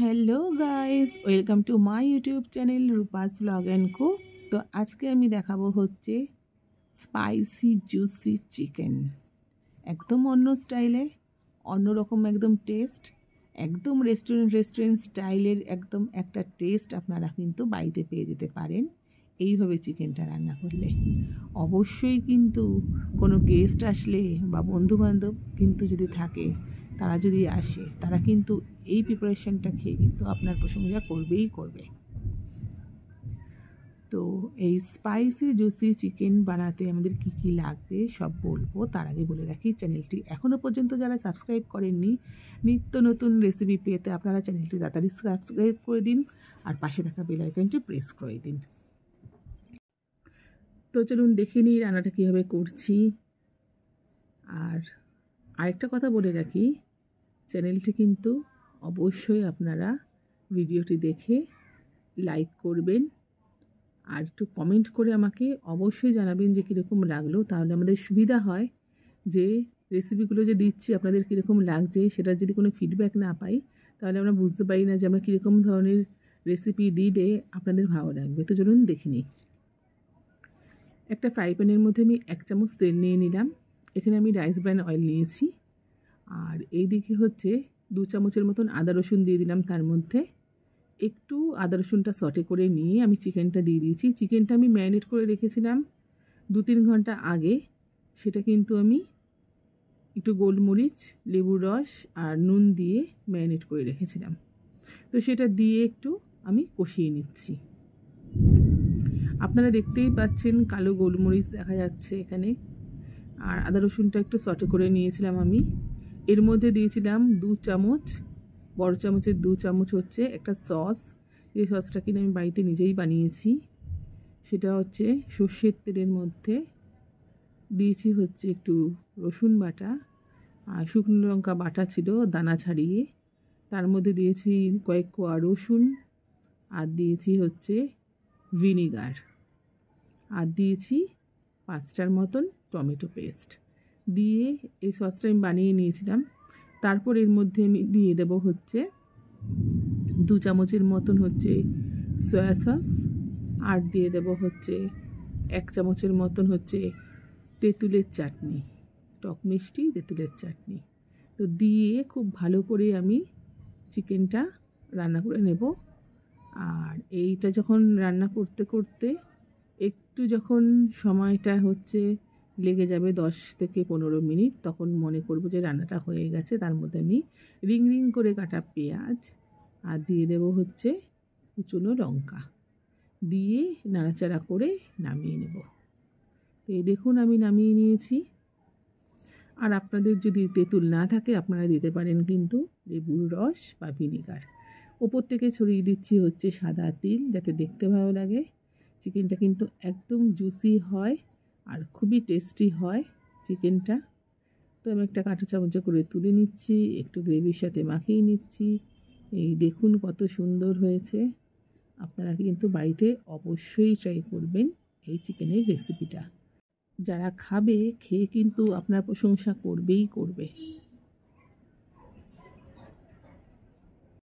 hello guys welcome to my YouTube channel Rupa's blog and co তো আজকে আমি দেখাবো হচ্ছে স্পাইসি জুসি চিকেন একদম অন্য স্টাইলে অন্যরকম একদম টেস্ট একদম রেস্টুরেন্ট রেস্টুরেন্ট স্টাইলের একদম একটা টেস্ট আপনারা কিন্তু বাড়িতে পেয়ে যেতে পারেন এইভাবে চিকেনটা রান্না করলে অবশ্যই কিন্তু কোনো গেস্ট আসলে বা বন্ধুবান্ধব কিন্তু যদি থাকে তারা যদি আসে তারা কিন্তু এই প্রিপারেশনটা খেয়ে কিন্তু আপনার প্রশংসা করবেই করবে তো এই স্পাইসি জুসি চিকেন বানাতে আমাদের কি কি লাগবে সব বলবো তার আগে বলে রাখি চ্যানেলটি এখনও পর্যন্ত যারা সাবস্ক্রাইব করেননি নিত্য নতুন রেসিপি পেতে আপনারা চ্যানেলটি তাড়াতাড়ি সাবস্ক্রাইব করে দিন আর পাশে থাকা বেলাইকনটি প্রেস করে দিন তো চলুন দেখে নিই রান্নাটা কীভাবে করছি আর আরেকটা কথা বলে রাখি চ্যানেলটি কিন্তু অবশ্যই আপনারা ভিডিওটি দেখে লাইক করবেন আর একটু কমেন্ট করে আমাকে অবশ্যই জানাবেন যে কীরকম লাগলো তাহলে আমাদের সুবিধা হয় যে রেসিপিগুলো যে দিচ্ছি আপনাদের কীরকম লাগছে সেটা যদি কোনো ফিডব্যাক না পাই তাহলে আমরা বুঝতে পারি না যে আমরা কীরকম ধরনের রেসিপি দিলে আপনাদের ভালো লাগবে তো চলুন দেখে নিই একটা ফ্রাই প্যানের মধ্যে আমি এক চামচ তেল নিয়ে নিলাম এখানে আমি রাইস ব্র্যান অয়েল নিয়েছি আর এইদিকে হচ্ছে দু চামচের মতন আদা রসুন দিয়ে দিলাম তার মধ্যে একটু আদা রসুনটা সটে করে নিয়ে আমি চিকেনটা দিয়ে দিয়েছি চিকেনটা আমি ম্যারিনেট করে রেখেছিলাম দু তিন ঘন্টা আগে সেটা কিন্তু আমি একটু গোলমরিচ লেবুর রস আর নুন দিয়ে ম্যারিনেট করে রেখেছিলাম তো সেটা দিয়ে একটু আমি কষিয়ে নিচ্ছি আপনারা দেখতেই পাচ্ছেন কালো গোলমরিচ দেখা যাচ্ছে এখানে আর আদা রসুনটা একটু সটে করে নিয়েছিলাম আমি এর মধ্যে দিয়েছিলাম দু চামচ বড় চামচের দু চামচ হচ্ছে একটা সস যে সসটা কিনে আমি বাড়িতে নিজেই বানিয়েছি সেটা হচ্ছে সর্ষের তেলের মধ্যে দিয়েছি হচ্ছে একটু রসুন বাটা আর শুকনো লঙ্কা বাটা ছিল দানা ছাড়িয়ে তার মধ্যে দিয়েছি কয়েক কোয়া রসুন আর দিয়েছি হচ্ছে ভিনিগার আর দিয়েছি পাঁচটার মতন টমেটো পেস্ট দিয়ে এই সসটা আমি বানিয়ে নিয়েছিলাম তারপর এর মধ্যে আমি দিয়ে দেব হচ্ছে দু চামচের মতন হচ্ছে সয়া সস আর দিয়ে দেব হচ্ছে এক চামচের মতন হচ্ছে তেঁতুলের চাটনি টক মিষ্টি তেঁতুলের চাটনি তো দিয়ে খুব ভালো করে আমি চিকেনটা রান্না করে নেব আর এইটা যখন রান্না করতে করতে একটু যখন সময়টা হচ্ছে লেগে যাবে দশ থেকে পনেরো মিনিট তখন মনে করব যে রান্নাটা হয়ে গেছে তার মধ্যে আমি রিং রিং করে কাটা পেঁয়াজ আর দিয়ে দেব হচ্ছে কুচনো লঙ্কা দিয়ে নাড়াচাড়া করে নামিয়ে নেব তো এই দেখুন আমি নামিয়ে নিয়েছি আর আপনাদের যদি তেঁতুল না থাকে আপনারা দিতে পারেন কিন্তু লেবুর রস বা ভিনিগার ওপর থেকে ছড়িয়ে দিচ্ছি হচ্ছে সাদা তিল যাতে দেখতে ভালো লাগে চিকেনটা কিন্তু একদম জুসি হয় আর খুবই টেস্টি হয় চিকেনটা তো আমি একটা কাঁটা চামচ করে তুলে নিচ্ছি একটু গ্রেভির সাথে মাখিয়ে নিচ্ছি এই দেখুন কত সুন্দর হয়েছে আপনারা কিন্তু বাড়িতে অবশ্যই ট্রাই করবেন এই চিকেনের রেসিপিটা যারা খাবে খেয়ে কিন্তু আপনার প্রশংসা করবেই করবে